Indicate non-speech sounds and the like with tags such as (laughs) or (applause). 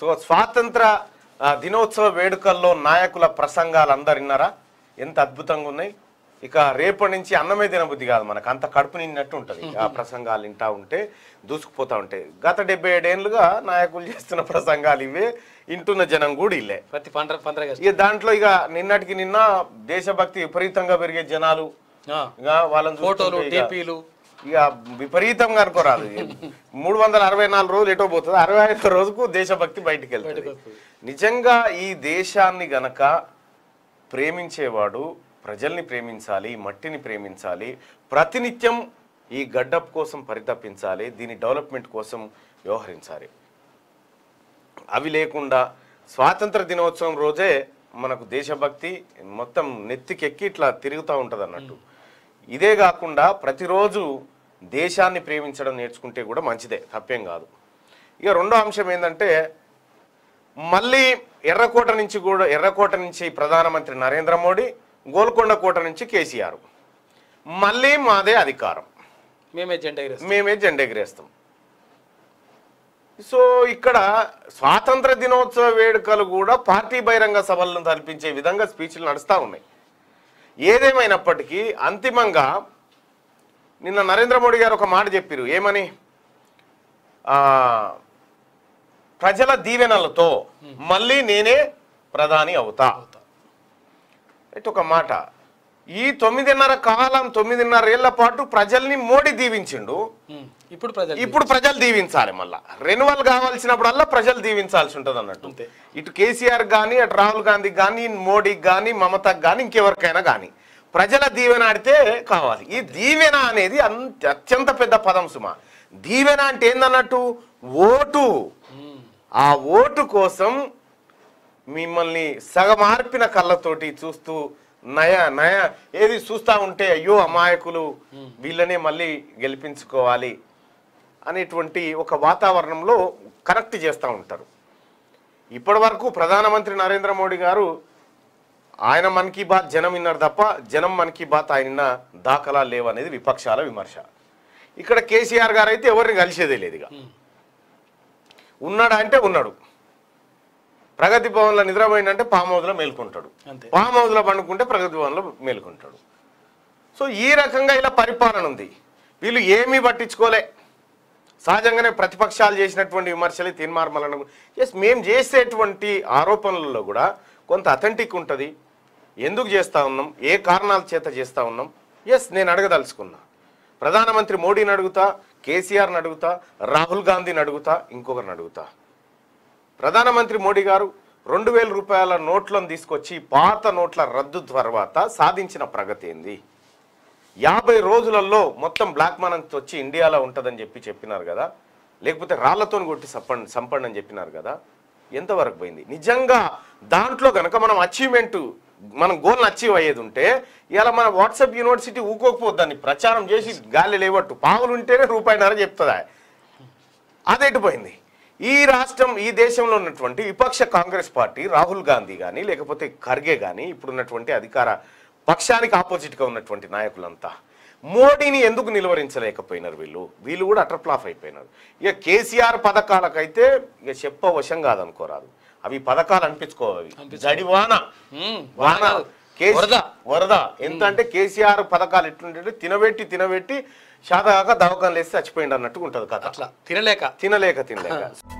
so స్వాతంత్ర దినోత్సవ వేడుకల్లో నాయకుల ప్రసంగాలు అందరు విన్నారా ఎంత అద్భుతంగా ఉన్నాయి ఇక రేపటి నుంచి అన్నమే తినబుద్ధి కాదు మనకు అంత కడుపు నిన్నట్టు ఉంటుంది ఆ (laughs) ప్రసంగాలు వింటా ఉంటే దూసుకుపోతూ ఉంటాయి గత డెబ్బై ఏడేళ్ళుగా నాయకులు చేస్తున్న ప్రసంగాలు ఇవే ఇంటున్న జనం కూడా ఇల్లే ప్రతి పంద్ర ఇక దాంట్లో ఇక నిన్నటికి నిన్న దేశభక్తి విపరీతంగా పెరిగే జనాలు వాళ్ళని ఫోటోలు ఇక విపరీతంగా అనుకోరాదు మూడు వందల అరవై నాలుగు రోజులు ఎటో పోతుంది అరవై ఐదు రోజుకు దేశభక్తి బయటికి వెళ్తుంది నిజంగా ఈ దేశాన్ని గనక ప్రేమించేవాడు ప్రజల్ని ప్రేమించాలి మట్టిని ప్రేమించాలి ప్రతినిత్యం ఈ గడ్డప్ కోసం పరితపించాలి దీని డెవలప్మెంట్ కోసం వ్యవహరించాలి అవి లేకుండా స్వాతంత్ర దినోత్సవం రోజే మనకు దేశభక్తి మొత్తం నెత్తికెక్కి ఇట్లా తిరుగుతూ ఉంటుంది అన్నట్టు ఇదే కాకుండా ప్రతిరోజు దేశాన్ని ప్రేమించడం నేర్చుకుంటే కూడా మంచిదే తప్పేం కాదు ఇక రెండో అంశం ఏంటంటే మళ్ళీ ఎర్రకోట నుంచి కూడా ఎర్రకోట నుంచి ప్రధానమంత్రి నరేంద్ర మోడీ గోల్కొండ కోట నుంచి కేసీఆర్ మళ్ళీ మాదే అధికారం మేమే జెండా మేమే జెండా ఎగిరేస్తాం సో ఇక్కడ స్వాతంత్ర దినోత్సవ వేడుకలు కూడా పార్టీ బహిరంగ సభలను తలపించే విధంగా స్పీచ్లు నడుస్తూ ఉన్నాయి ఏదేమైనప్పటికీ అంతిమంగా నిన్న నరేంద్ర మోడీ గారు ఒక మాట చెప్పారు ఏమని ప్రజల దీవెనలతో మళ్ళీ నేనే ప్రధాని అవుతా అయితే ఒక మాట ఈ తొమ్మిదిన్నర కాలం తొమ్మిదిన్నర ఏళ్ల పాటు ప్రజల్ని మోడీ దీవించిండు ఇప్పుడు ఇప్పుడు ప్రజలు దీవించాలి మళ్ళా రెన్యువల్ కావాల్సినప్పుడల్లా ప్రజలు దీవించాల్సి ఉంటుంది అన్నట్టు ఇటు కేసీఆర్ కానీ అటు రాహుల్ గాంధీ కానీ మోడీకి కానీ మమతకు కానీ ఇంకెవరికైనా కానీ ప్రజల దీవెన ఆడితే కావాలి ఈ దీవెన అనేది అత్యంత పెద్ద పదం సుమ దీవెన అంటే ఏందన్నట్టు ఓటు ఆ ఓటు కోసం మిమ్మల్ని సగమార్పిన కళ్ళతోటి చూస్తూ నయా నయా ఏది చూస్తూ ఉంటే అయ్యో అమాయకులు వీళ్ళనే మళ్ళీ గెలిపించుకోవాలి అనేటువంటి ఒక వాతావరణంలో కరెక్ట్ చేస్తూ ఉంటారు ఇప్పటి వరకు ప్రధానమంత్రి నరేంద్ర మోడీ గారు ఆయన మన్ కీ బాత్ జనం విన్నారు తప్ప జనం మన్ కీ బాత్ ఆయన దాఖలా లేవనేది విపక్షాల విమర్శ ఇక్కడ కేసీఆర్ గారు అయితే ఎవరిని కలిసేదే లేదు ఇక ఉన్నాడా అంటే ఉన్నాడు ప్రగతి లో నిద్రపోయిందంటే పామ్ హౌస్లో మేలుకుంటాడు పండుకుంటే ప్రగతి లో మేల్కొంటాడు సో ఈ రకంగా ఇలా పరిపాలన ఉంది వీళ్ళు ఏమీ పట్టించుకోలే సహజంగానే ప్రతిపక్షాలు చేసినటువంటి విమర్శలు తీర్మార్మలను ఎస్ మేము చేసేటువంటి ఆరోపణలలో కూడా కొంత అథెంటిక్ ఉంటుంది ఎందుకు చేస్తూ ఉన్నాం ఏ కారణాల చేత చేస్తూ ఉన్నాం ఎస్ నేను అడగదలుచుకున్నా ప్రధానమంత్రి మోడీని అడుగుతా కేసీఆర్ని అడుగుతా రాహుల్ గాంధీని అడుగుతా ఇంకొకరిని అడుగుతా ప్రధానమంత్రి మోడీ గారు రెండు వేల రూపాయల నోట్లను తీసుకొచ్చి పాత నోట్ల రద్దు తర్వాత సాధించిన ప్రగతి ఏంది యాభై రోజులలో మొత్తం బ్లాక్ మనం వచ్చి ఇండియాలో ఉంటుందని చెప్పి చెప్పినారు కదా లేకపోతే రాళ్లతో కొట్టి సంపండి సంపండి అని చెప్పినారు కదా ఎంతవరకు పోయింది నిజంగా దాంట్లో కనుక మనం అచీవ్మెంట్ మనం గోల్ని అచీవ్ అయ్యేది ఉంటే ఇలా మన వాట్సాప్ యూనివర్సిటీ ఊకోకపోద్దు దాన్ని ప్రచారం చేసి గాలి లేవట్టు పావులు ఉంటేనే రూపాయినారని చెప్తుందా పోయింది ఈ రాష్ట్రం ఈ దేశంలో ఉన్నటువంటి విపక్ష కాంగ్రెస్ పార్టీ రాహుల్ గాంధీ కానీ లేకపోతే ఖర్గే కానీ ఇప్పుడున్నటువంటి అధికార పక్షానికి ఆపోజిట్గా ఉన్నటువంటి నాయకులంతా మోడీని ఎందుకు నిలువరించలేకపోయినారు వీళ్ళు వీళ్ళు కూడా అటర్ఫ్లాఫ్ అయిపోయినారు ఇక కేసీఆర్ పథకాలకైతే ఇక చెప్పవశం కాదనుకోరాదు అవి పథకాలు అనిపించుకోవాలి జడివాన వాన వరద ఎంత అంటే కేసీఆర్ పథకాలు ఎట్లుంటే తినబెట్టి తినబెట్టి శాతగాక దవకాలు లేసి చచ్చిపోయింది అన్నట్టు ఉంటుంది కదా అట్లా తినలేక తినలేక తినలేక (laughs)